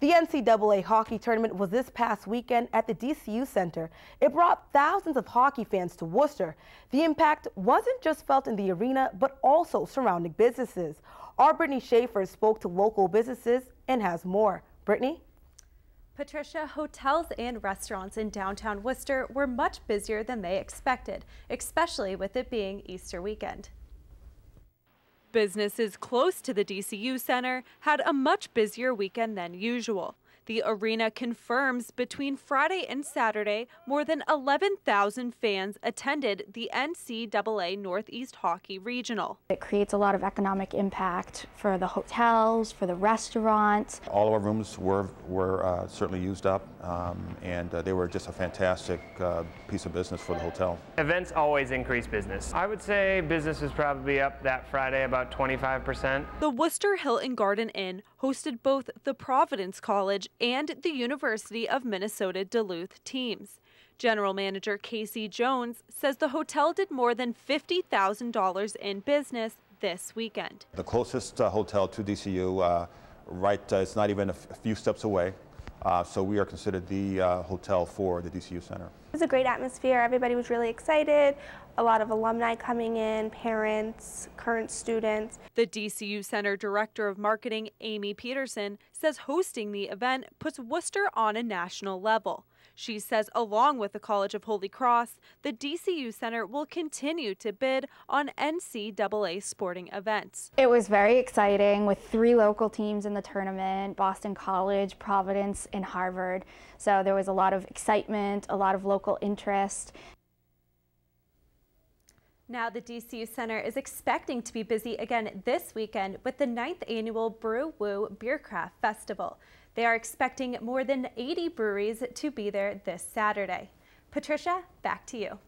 The NCAA hockey tournament was this past weekend at the DCU Center. It brought thousands of hockey fans to Worcester. The impact wasn't just felt in the arena, but also surrounding businesses. Our Brittany Schaefer spoke to local businesses and has more. Brittany? Patricia, hotels and restaurants in downtown Worcester were much busier than they expected, especially with it being Easter weekend. Businesses close to the DCU Center had a much busier weekend than usual. The arena confirms between Friday and Saturday, more than 11,000 fans attended the NCAA Northeast Hockey Regional. It creates a lot of economic impact for the hotels, for the restaurants. All of our rooms were, were uh, certainly used up, um, and uh, they were just a fantastic uh, piece of business for the hotel. Events always increase business. I would say business was probably up that Friday about 25%. The Worcester Hilton Garden Inn hosted both the Providence College and the University of Minnesota Duluth teams. General Manager Casey Jones says the hotel did more than $50,000 in business this weekend. The closest uh, hotel to DCU, uh, right, uh, it's not even a, few steps away. Uh, so we are considered the uh, hotel for the DCU Center. It was a great atmosphere. Everybody was really excited a lot of alumni coming in, parents, current students. The DCU Center Director of Marketing, Amy Peterson, says hosting the event puts Worcester on a national level. She says, along with the College of Holy Cross, the DCU Center will continue to bid on NCAA sporting events. It was very exciting with three local teams in the tournament Boston College, Providence, and Harvard. So there was a lot of excitement, a lot of local interest, now, the DCU Center is expecting to be busy again this weekend with the 9th annual Brew Woo Craft Festival. They are expecting more than 80 breweries to be there this Saturday. Patricia, back to you.